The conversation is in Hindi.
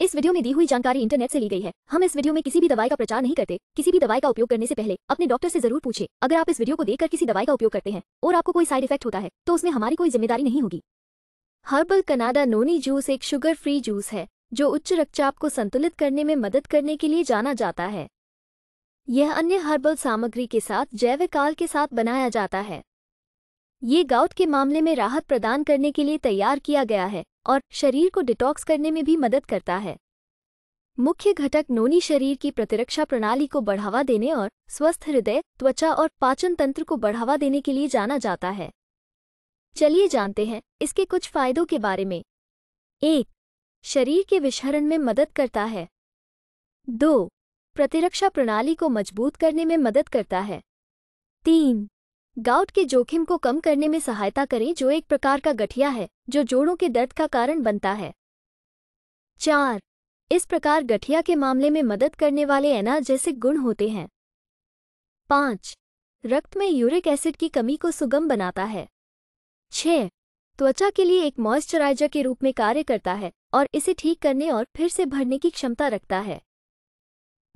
इस वीडियो में दी हुई जानकारी इंटरनेट से ली गई है हम इस वीडियो में किसी भी दवाई का प्रचार नहीं करते किसी भी दवाई का उपयोग करने से पहले अपने डॉक्टर से जरूर पूछे अगर आप इस वीडियो को देखकर किसी दवाई का उपयोग करते हैं और आपको कोई साइड इफेक्ट होता है तो उसमें हमारी कोई जिम्मेदारी नहीं होगी हर्बल कनाडा नोनी जूस एक शुगर फ्री जूस है जो उच्च रक्तचाप को संतुलित करने में मदद करने के लिए जाना जाता है यह अन्य हर्बल सामग्री के साथ जैविकाल काल के साथ बनाया जाता है ये गाउट के मामले में राहत प्रदान करने के लिए तैयार किया गया है और शरीर को डिटॉक्स करने में भी मदद करता है मुख्य घटक नोनी शरीर की प्रतिरक्षा प्रणाली को बढ़ावा देने और स्वस्थ हृदय त्वचा और पाचन तंत्र को बढ़ावा देने के लिए जाना जाता है चलिए जानते हैं इसके कुछ फायदों के बारे में एक शरीर के विषहरण में मदद करता है दो प्रतिरक्षा प्रणाली को मजबूत करने में मदद करता है तीन गाउट के जोखिम को कम करने में सहायता करें जो एक प्रकार का गठिया है जो जोड़ों के दर्द का कारण बनता है चार इस प्रकार गठिया के मामले में मदद करने वाले जैसे गुण होते हैं पांच रक्त में यूरिक एसिड की कमी को सुगम बनाता है छह त्वचा के लिए एक मॉइस्चराइजर के रूप में कार्य करता है और इसे ठीक करने और फिर से भरने की क्षमता रखता है